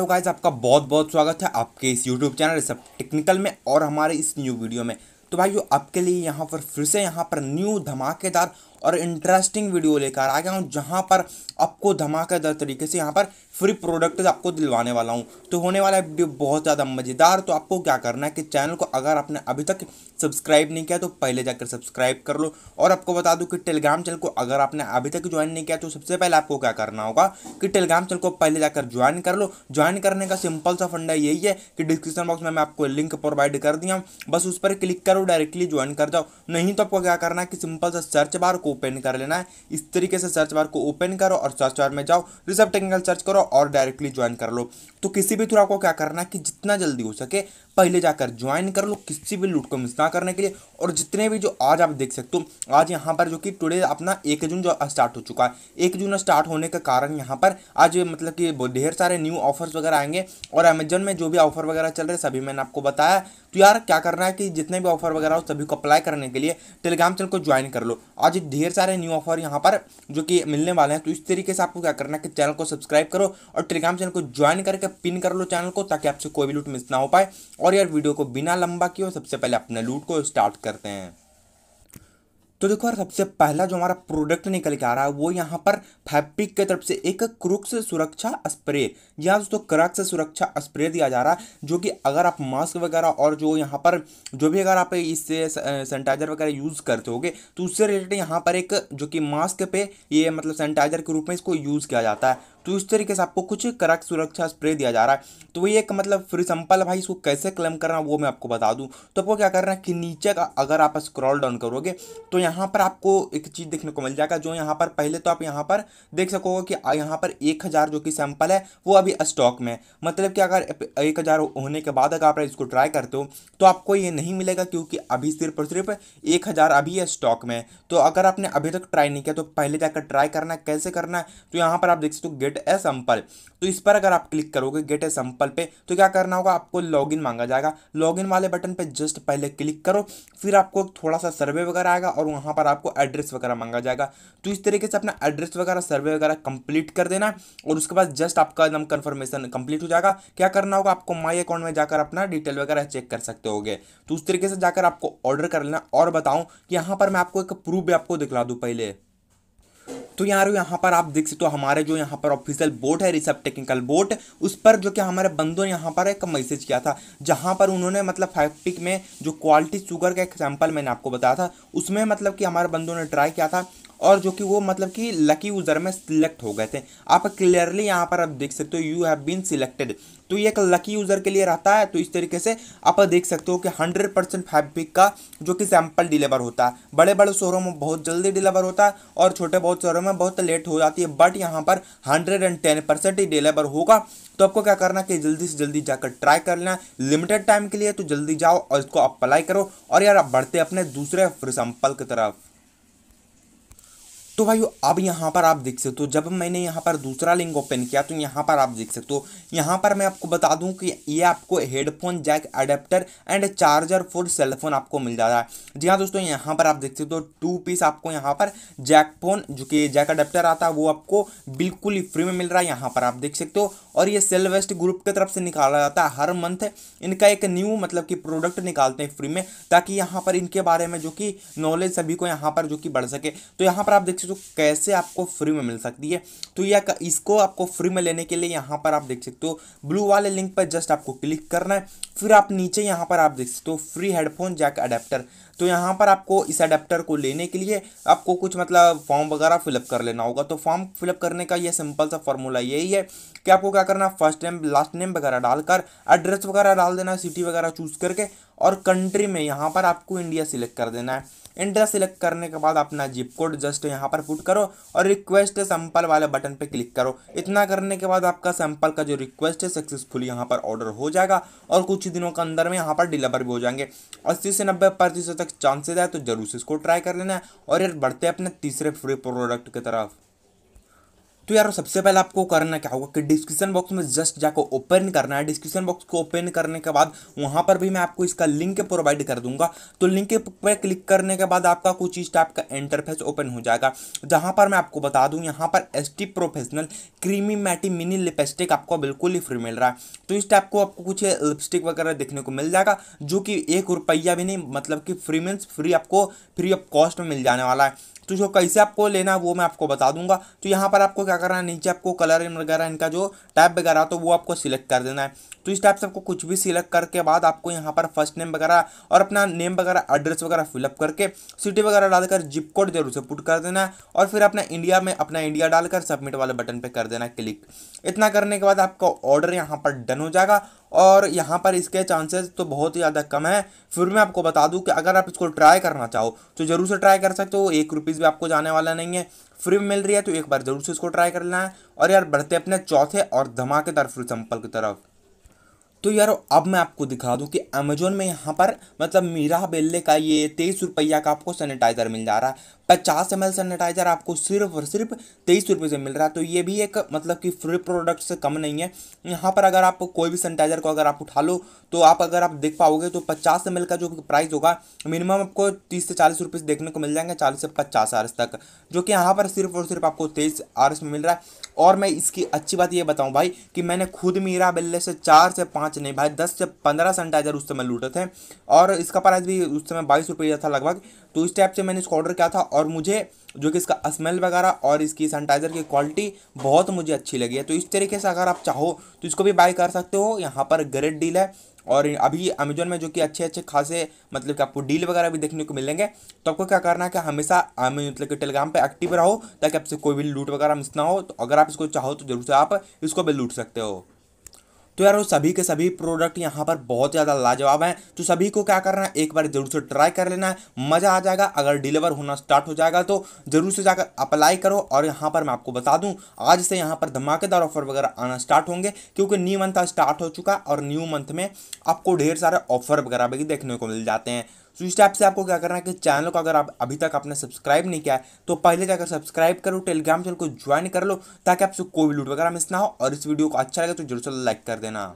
hello तो guys आपका बहुत बहुत स्वागत है आपके इस यूट्यूब चैनल सब टेक्निकल में और हमारे इस न्यू वीडियो में तो भाई आपके लिए यहाँ पर फिर से यहाँ पर न्यू धमाकेदार और इंटरेस्टिंग वीडियो लेकर आ गया हूँ जहाँ पर आपको धमाकेदार तरीके से यहाँ पर फ्री प्रोडक्ट आपको दिलवाने वाला हूँ तो होने वाला वीडियो बहुत ज़्यादा मज़ेदार तो आपको क्या करना है कि चैनल को अगर आपने अभी तक सब्सक्राइब नहीं किया तो पहले जाकर सब्सक्राइब कर लो और आपको बता दूँ कि टेलीग्राम चैनल को अगर आपने अभी तक ज्वाइन नहीं किया तो सबसे पहले आपको क्या करना होगा कि टेलीग्राम चैनल को पहले जाकर ज्वाइन कर लो ज्वाइन करने का सिंपल सा फंडा यही है कि डिस्क्रिप्शन बॉक्स में मैं आपको लिंक प्रोवाइड कर दिया बस उस पर क्लिक करो डायरेक्टली ज्वाइन कर जाओ नहीं तो आपको क्या करना है कि सिंपल सा सर्च बार को ओपन कर लेना है इस तरीके से सर्च बार को ओपन करो और सर्च बार में जाओ रिजर्व टेक्निकल सर्च करो और डायरेक्टली ज्वाइन कर लो तो किसी भी थ्रू आपको क्या करना है कि जितना जल्दी हो सके पहले जाकर ज्वाइन कर लो किसी भी लूट को मिस ना करने के लिए और जितने भी जो आज आप देख सकते हो आज यहाँ पर जो कि टुडे अपना एक जून जो स्टार्ट हो चुका है एक जून स्टार्ट होने के कारण यहाँ पर आज मतलब कि ढेर सारे न्यू ऑफर्स वगैरह आएंगे और अमेजन में जो भी ऑफर वगैरह चल रहे सभी मैंने आपको बताया तो यार क्या करना है कि जितने भी ऑफर वगैरह हो सभी को अप्लाई करने के लिए टेलीग्राम चैनल को ज्वाइन कर लो आज ढेर सारे न्यू ऑफर यहाँ पर जो कि मिलने वाले हैं तो इस तरीके से आपको क्या करना है कि चैनल को सब्सक्राइब करो और टेलीग्राम चैनल को ज्वाइन करके पिन कर लो चैनल को ताकि आपसे कोई भी लूट मिस ना हो पाए और यार वीडियो को बिना लंबा किए सबसे पहले अपने लूट को स्टार्ट करते हैं तो देखो यार सबसे पहला जो हमारा प्रोडक्ट निकल के आ रहा है वो यहाँ पर फैब्रिक की तरफ से एक क्रुक्स सुरक्षा स्प्रे जी हाँ दोस्तों क्रक से सुरक्षा स्प्रे दिया जा रहा है जो कि अगर आप मास्क वगैरह और जो यहाँ पर जो भी अगर आप इससे सैनिटाइजर वगैरह यूज़ करते होगे तो उससे रिलेटेड यहाँ पर एक जो कि मास्क पे ये मतलब सैनिटाइजर के रूप में इसको यूज़ किया जाता है तो इस तरीके से आपको कुछ करक सुरक्षा स्प्रे दिया जा रहा है तो वही एक मतलब फ्री सैंपल भाई इसको कैसे क्लेम करना वो मैं आपको बता दूं तो आपको क्या करना है कि नीचे का अगर आप स्क्रॉल डाउन करोगे तो यहाँ पर आपको एक चीज़ देखने को मिल जाएगा जो यहाँ पर पहले तो आप यहाँ पर देख सकोगे कि यहाँ पर एक हज़ार जो कि सैंपल है वो अब अभी स्टॉक में मतलब कि अगर एक हज़ार होने के बाद अगर आप इसको ट्राई करते हो तो आपको ये नहीं मिलेगा क्योंकि अभी सिर्फ और सिर्फ एक हज़ार अभी है स्टॉक में तो अगर आपने अभी तक ट्राई नहीं किया तो पहले जाकर ट्राई करना कैसे करना है तो यहाँ पर आप देख सकते हो गेट ए सैम्पल तो इस पर अगर आप क्लिक करोगे गेट ए सैम्पल पर तो क्या करना होगा आपको इन मांगा जाएगा इन वाले बटन पर जस्ट पहले क्लिक करो फिर आपको थोड़ा सा सर्वे वगैरह आएगा और वहाँ पर आपको एड्रेस वगैरह मांगा जाएगा तो इस तरीके से अपना एड्रेस वगैरह सर्वे वगैरह कंप्लीट कर देना और उसके बाद जस्ट आपका नाम कंफर्मेशन कंप्लीट हो जाएगा क्या करना होगा आपको माई अकाउंट में जाकर अपना डिटेल वगैरह चेक कर सकते हो तो उस तरीके से जाकर आपको ऑर्डर कर लेना और बताऊं कि यहाँ पर मैं आपको एक प्रूफ भी आपको दिखला दूँ पहले तो यार यहाँ पर आप देख सकते हो तो हमारे जो यहाँ पर ऑफिशियल बोट है रिसेप टेक्निकल बोट उस पर जो कि हमारे बंदों ने यहाँ पर एक मैसेज किया था जहाँ पर उन्होंने मतलब फाइव पिक में जो क्वालिटी शुगर का एक सैंपल मैंने आपको बताया था उसमें मतलब कि हमारे बंदों ने ट्राई किया था और जो कि वो मतलब कि लकी यूज़र में सिलेक्ट हो गए थे आप क्लियरली यहाँ पर आप देख सकते हो यू हैव बीन सिलेक्टेड तो ये एक लकी यूज़र के लिए रहता है तो इस तरीके से आप देख सकते हो कि हंड्रेड परसेंट फैब्रिक का जो कि सैंपल डिलीवर होता है बड़े बड़े शोरों में बहुत जल्दी डिलीवर होता है और छोटे बहुत शहरों में बहुत लेट हो जाती है बट यहाँ पर हंड्रेड एंड टेन परसेंट ही डिलीवर होगा तो आपको क्या करना है कि जल्दी से जल्दी जाकर ट्राई कर लेना लिमिटेड टाइम के लिए तो जल्दी जाओ और इसको अप्लाई करो और यार बढ़ते अपने दूसरे फ्री सैंपल की तरफ तो भाई अब यहाँ पर आप देख सकते हो जब मैंने यहाँ पर दूसरा लिंक ओपन किया तो यहाँ पर आप देख सकते हो यहाँ पर मैं आपको बता दूँ कि ये आपको headphone jack adapter and charger for cellphone आपको मिल जा रहा है जी हाँ दोस्तों यहाँ पर आप देख सकते हो टू पीस आपको यहाँ पर जैक फोन जो कि जैक अडेप्टर आता है वो आपको बिल्कुल ही फ्री में मिल रहा है यहाँ पर आप देख सकते हो और ये सेल वेस्ट ग्रुप की तरफ से निकाला जाता है हर मंथ इनका एक न्यू मतलब कि प्रोडक्ट निकालते हैं फ्री में ताकि यहाँ पर इनके बारे में जो कि नॉलेज सभी को यहाँ पर जो कि बढ़ सके तो यहाँ पर आप देख जो कैसे आपको फ्री में मिल सकती है तो यह इसको आपको फ्री में लेने के लिए यहाँ पर आप देख सकते हो ब्लू वाले लिंक पर जस्ट आपको क्लिक करना है फिर आप नीचे यहाँ पर आप देख सकते हो फ्री हेडफोन जैक अडेप्टर तो यहाँ पर आपको इस अडेप्टर को लेने के लिए आपको कुछ मतलब फॉर्म वगैरह फिलअप कर लेना होगा तो फॉर्म फिलअप करने का ये सिंपल सा फॉर्मूला यही है कि आपको क्या करना फर्स्ट नेम लास्ट नेम वगैरह डालकर एड्रेस वगैरह डाल देना सिटी वगैरह चूज़ करके और कंट्री में यहाँ पर आपको इंडिया सिलेक्ट कर देना है एंट्रेंस सिलेक्ट करने के बाद अपना जिप कोड जस्ट यहाँ पर पुट करो और रिक्वेस्ट सैंपल वाले बटन पर क्लिक करो इतना करने के बाद आपका सैंपल का जो रिक्वेस्ट है सक्सेसफुल यहाँ पर ऑर्डर हो जाएगा और कुछ दिनों के अंदर में यहाँ पर डिलीवर भी हो जाएंगे अस्सी से नब्बे प्रतिशत तक चांसेस है तो जरूर से इसको ट्राई कर लेना और यार बढ़ते अपने तीसरे फ्री प्रोडक्ट की तरफ तो यार सबसे पहले आपको करना क्या होगा कि डिस्क्रिप्शन बॉक्स में जस्ट जाकर ओपन करना है डिस्क्रिप्शन बॉक्स को ओपन करने के बाद वहां पर भी मैं आपको इसका लिंक प्रोवाइड कर दूंगा तो लिंक पर क्लिक करने के बाद आपका कुछ इस टाइप का इंटरफेस ओपन हो जाएगा जहां पर मैं आपको बता दूँ यहाँ पर S professional creamy matte mini lipstick आपको बिल्कुल ही फ्री मिल रहा है तो इस टाइप को आपको कुछ लिपस्टिक वगैरह देखने को मिल जाएगा जो कि एक रुपया भी नहीं मतलब कि फ्री मीन्स फ्री आपको फ्री ऑफ कॉस्ट में मिल जाने वाला है तो इसको कैसे आपको लेना है वो मैं आपको बता दूंगा तो यहाँ पर आपको क्या करना है नीचे आपको कलर वगैरह इनका जो टैप वगैरह तो वो आपको सिलेक्ट कर देना है तो इस टाइप से आपको कुछ भी सिलेक्ट करके बाद आपको यहाँ पर फर्स्ट नेम वगैरह और अपना नेम वगैरह एड्रेस वगैरह फिलअप करके सिटी वगैरह डालकर जिप कोड जरूर से पुट कर देना है और फिर अपना इंडिया में अपना इंडिया डालकर सबमिट वाले बटन पर कर देना क्लिक इतना करने के बाद आपका ऑर्डर यहाँ पर डन हो जाएगा और यहाँ पर इसके चांसेस तो बहुत ही ज़्यादा कम है फिर मैं आपको बता दूँ कि अगर आप इसको ट्राई करना चाहो तो ज़रूर से ट्राई कर सकते हो एक रुपीज़ भी आपको जाने वाला नहीं है फ्री में मिल रही है तो एक बार ज़रूर से इसको ट्राई करना है और यार बढ़ते अपने चौथे और धमाकेदार फ्री सैंपल की तरफ तो यार अब मैं आपको दिखा दूं कि अमेजोन में यहाँ पर मतलब मीरा बेल्ले का ये तेईस रुपया का आपको सैनिटाइज़र मिल जा रहा है पचास एम सैनिटाइजर आपको सिर्फ और सिर्फ तेईस रुपये से मिल रहा है तो ये भी एक मतलब कि फ्री प्रोडक्ट से कम नहीं है यहाँ पर अगर आप कोई भी सैनिटाइजर को अगर आप उठा लो तो आप अगर आप देख पाओगे तो पचास एम का जो प्राइस होगा मिनिमम आपको तीस से चालीस रुपये से देखने को मिल जाएंगे चालीस से पचास आर तक जो कि यहाँ पर सिर्फ और सिर्फ आपको तेईस आर में मिल रहा है और मैं इसकी अच्छी बात ये बताऊँ भाई कि मैंने खुद मीरा बिल्ले से चार से पाँच नहीं भाई दस से पंद्रह सैनिटाइजर उस समय लूटे थे और इसका प्राइस भी उस समय बाईस रुपये था लगभग तो इस टाइप से मैंने इसको ऑर्डर किया था और मुझे जो कि इसका स्मेल वगैरह और इसकी सैनिटाइज़र की क्वालिटी बहुत मुझे अच्छी लगी है तो इस तरीके से अगर आप चाहो तो इसको भी बाय कर सकते हो यहाँ पर ग्रेट डील है और अभी अमेजोन में जो कि अच्छे अच्छे खासे मतलब कि आपको डील वगैरह भी देखने को मिलेंगे तो आपको क्या करना है कि हमेशा मतलब कि टेलीग्राम पे एक्टिव रहो ताकि आपसे कोई भी लूट वगैरह मिस ना हो तो अगर आप इसको चाहो तो जरूर से आप इसको भी लूट सकते हो तो यार वो सभी के सभी प्रोडक्ट यहाँ पर बहुत ज़्यादा लाजवाब हैं तो सभी को क्या करना है एक बार ज़रूर से ट्राई कर लेना है मज़ा आ जाएगा अगर डिलीवर होना स्टार्ट हो जाएगा तो ज़रूर से जाकर अप्लाई करो और यहाँ पर मैं आपको बता दूँ आज से यहाँ पर धमाकेदार ऑफर वगैरह आना स्टार्ट होंगे क्योंकि न्यू मंथ स्टार्ट हो चुका और न्यू मंथ में आपको ढेर सारे ऑफर वगैरह भी देखने को मिल जाते हैं सो इस टाइप से आपको क्या करना है कि चैनल को अगर आप अभी तक आपने सब्सक्राइब नहीं किया है तो पहले जाकर सब्सक्राइब करो टेलीग्राम चैनल को ज्वाइन कर लो ताकि आपसे कोई भी लूट वगैरह मिस ना हो और इस वीडियो को अच्छा लगे तो जरूर से लाइक कर देना